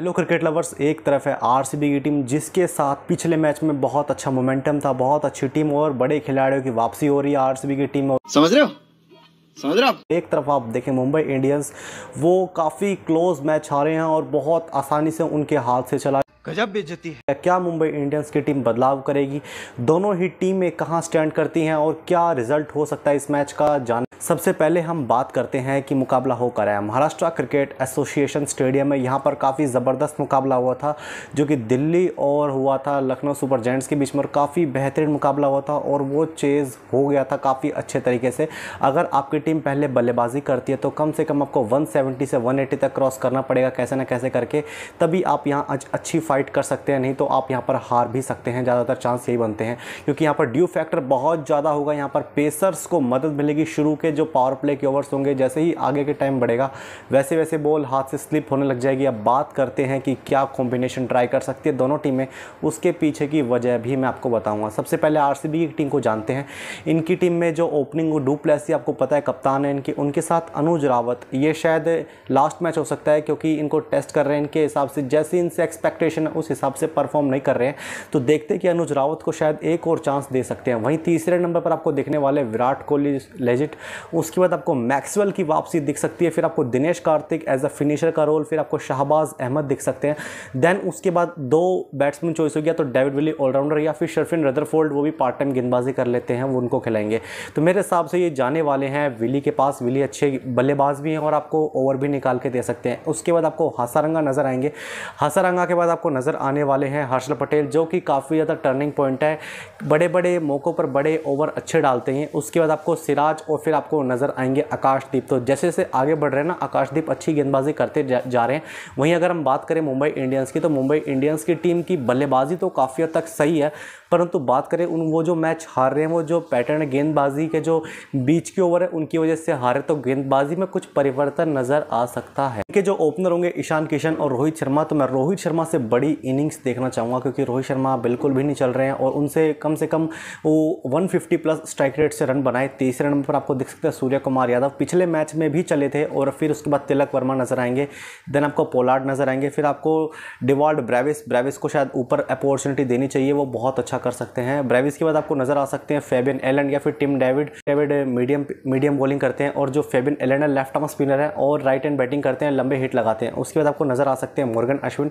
hello cricket lovers एक तरफ है आरसीबी की टीम जिसके साथ पिछले मैच में बहुत अच्छा मोमेंटम था बहुत अच्छी टीम और बड़े खिलाड़ियों की वापसी हो रही है आरसीबी की टीम समझ रहे हो समझ रहे हो एक तरफ आप देखें मुंबई इंडियंस वो काफ़ी क्लोज मैच हारे हैं और बहुत आसानी से उनके हाथ से चला गजब बेचती है क्या मुंबई इंडियंस की टीम बदलाव करेगी दोनों ही टीमें कहाँ स्टैंड करती हैं और क्या रिजल्ट हो सकता है इस मैच का जान सबसे पहले हम बात करते हैं कि मुकाबला हो कर आया महाराष्ट्र क्रिकेट एसोसिएशन स्टेडियम में यहाँ पर काफ़ी ज़बरदस्त मुकाबला हुआ था जो कि दिल्ली और हुआ था लखनऊ सुपर जेंट्स के बीच में काफ़ी बेहतरीन मुकाबला हुआ था और वो चेज़ हो गया था काफ़ी अच्छे तरीके से अगर आपकी टीम पहले बल्लेबाजी करती है तो कम से कम आपको वन से वन तक क्रॉस करना पड़ेगा कैसे ना कैसे करके तभी आप यहाँ आज अच्छी फाइट कर सकते हैं नहीं तो आप यहाँ पर हार भी सकते हैं ज़्यादातर चांस यही बनते हैं क्योंकि यहाँ पर ड्यू फैक्टर बहुत ज़्यादा होगा यहाँ पर पेसर्स को मदद मिलेगी शुरू के जो पावर प्ले के ओवर्स होंगे जैसे ही आगे के टाइम बढ़ेगा वैसे वैसे बॉल हाथ से स्लिप होने लग जाएगी अब बात करते हैं कि क्या कॉम्बिनेशन ट्राई कर सकती है दोनों टीमें उसके पीछे की वजह भी मैं आपको बताऊँगा सबसे पहले आर की टीम को जानते हैं इनकी टीम में जो ओपनिंग डू प्लेसी आपको पता है कप्तान है इनकी उनके साथ अनुज रावत ये शायद लास्ट मैच हो सकता है क्योंकि इनको टेस्ट कर रहे हैं इनके हिसाब से जैसे इनसे एक्सपेक्टेशन एक्शन उस हिसाब से परफॉर्म नहीं कर रहे हैं तो देखते कि अनुज रावत को शायद एक और चांस दे सकते हैं वहीं तीसरे नंबर पर आपको देखने वाले विराट कोहली लेजिट उसके बाद आपको मैक्सवेल की वापसी दिख सकती है फिर आपको Dinesh Karthik as a finisher का रोल फिर आपको शाहबाज अहमद दिख सकते हैं देन उसके बाद दो बैट्समैन चॉइस हो गया तो डेविड विली ऑलराउंडर या फिर शर्फिन रदरफोल्ड वो भी पार्ट टाइम गेंदबाजी कर लेते हैं वो उनको खिलाएंगे तो मेरे हिसाब से ये जाने वाले हैं विली के पास विली अच्छे बल्लेबाज भी हैं और आपको ओवर भी निकाल के दे सकते हैं उसके बाद आपको हासारंगा नज़र आएंगे हासारंगा के बाद आपको नज़र आने वाले हैं हर्षल पटेल जो कि काफ़ी ज़्यादा टर्निंग पॉइंट है बड़े बड़े मौक़ों पर बड़े ओवर अच्छे डालते हैं उसके बाद आपको सिराज और फिर आपको नज़र आएंगे आकाशदीप तो जैसे जैसे आगे बढ़ रहे हैं ना आकाशदीप अच्छी गेंदबाजी करते जा, रहे हैं वहीं अगर हम बात करें मुंबई इंडियंस की तो मुंबई इंडियंस की टीम की बल्लेबाजी तो काफ़ी हद तक सही है परंतु बात करें उन वो जो मैच हार रहे हैं वो जो पैटर्न गेंदबाजी के जो बीच के ओवर है उनकी वजह से हारे तो गेंदबाजी में कुछ परिवर्तन नज़र आ सकता है कि जो ओपनर होंगे ईशान किशन और रोहित शर्मा तो मैं रोहित शर्मा से बड़ी इनिंग्स देखना चाहूँगा क्योंकि रोहित शर्मा बिल्कुल भी नहीं चल रहे हैं और उनसे कम से कम वो 150 प्लस स्ट्राइक रेट से रन बनाए तीसरे रन पर आपको दिख सकते हैं सूर्य कुमार यादव पिछले मैच में भी चले थे और फिर उसके बाद तिलक वर्मा नजर आएंगे देन आपको पोलार्ड नजर आएंगे फिर आपको डिवाल्ड ब्रेविस ब्रेविस को शायद ऊपर अपॉर्चुनिटी देनी चाहिए वो बहुत अच्छा कर सकते हैं ब्रेविस के बाद आपको नजर आ सकते हैं फेबिन एलन या फिर Tim David David medium medium bowling करते हैं और जो फेबिन एलन है लेफ्ट आर्म स्पिनर है और राइट एंड बैटिंग करते हैं लंबे हिट लगाते हैं उसके बाद आपको नजर आ सकते हैं मॉर्गन अश्विन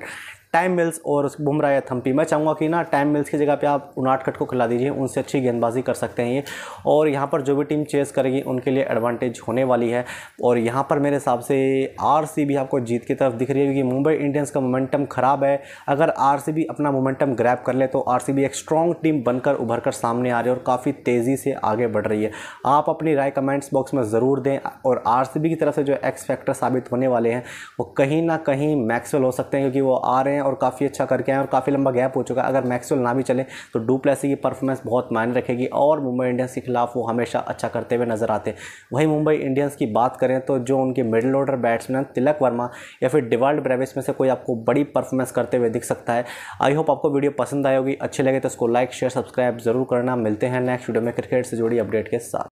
टाइम मिल्स और बुमरा या थम्पी मैं चाहूँगा कि ना टाइम मिल्स की जगह पे आप कट को खिला दीजिए उनसे अच्छी गेंदबाजी कर सकते हैं ये और यहाँ पर जो भी टीम चेस करेगी उनके लिए एडवांटेज होने वाली है और यहाँ पर मेरे हिसाब से आर भी आपको जीत की तरफ दिख रही है क्योंकि मुंबई इंडियंस का मोमेंटम ख़राब है अगर आर अपना मोमेंटम ग्रैप कर ले तो आर एक स्ट्रॉन्ग टीम बनकर उभर कर सामने आ रही है और काफ़ी तेज़ी से आगे बढ़ रही है आप अपनी राय कमेंट्स बॉक्स में ज़रूर दें और आर की तरफ से जो एक्स फैक्टर साबित होने वाले हैं वो कहीं ना कहीं मैक्सवेल हो सकते हैं क्योंकि वो आ रहे हैं हैं और काफ़ी अच्छा करके आए और काफ़ी लंबा गैप हो चुका है अगर मैक्सवेल ना भी चले तो डुप्लेसी की परफॉर्मेंस बहुत मायने रखेगी और मुंबई इंडियंस के खिलाफ वो हमेशा अच्छा करते हुए नज़र आते हैं वहीं मुंबई इंडियंस की बात करें तो जो उनके middle order batsman Tilak Varma या फिर डिवाल्ड ब्रेविस में से कोई आपको बड़ी परफॉर्मेंस करते हुए दिख सकता है आई होप आपको वीडियो पसंद आएगी होगी लगे तो उसको लाइक शेयर सब्सक्राइब जरूर करना मिलते हैं नेक्स्ट वीडियो में क्रिकेट से जुड़ी अपडेट के साथ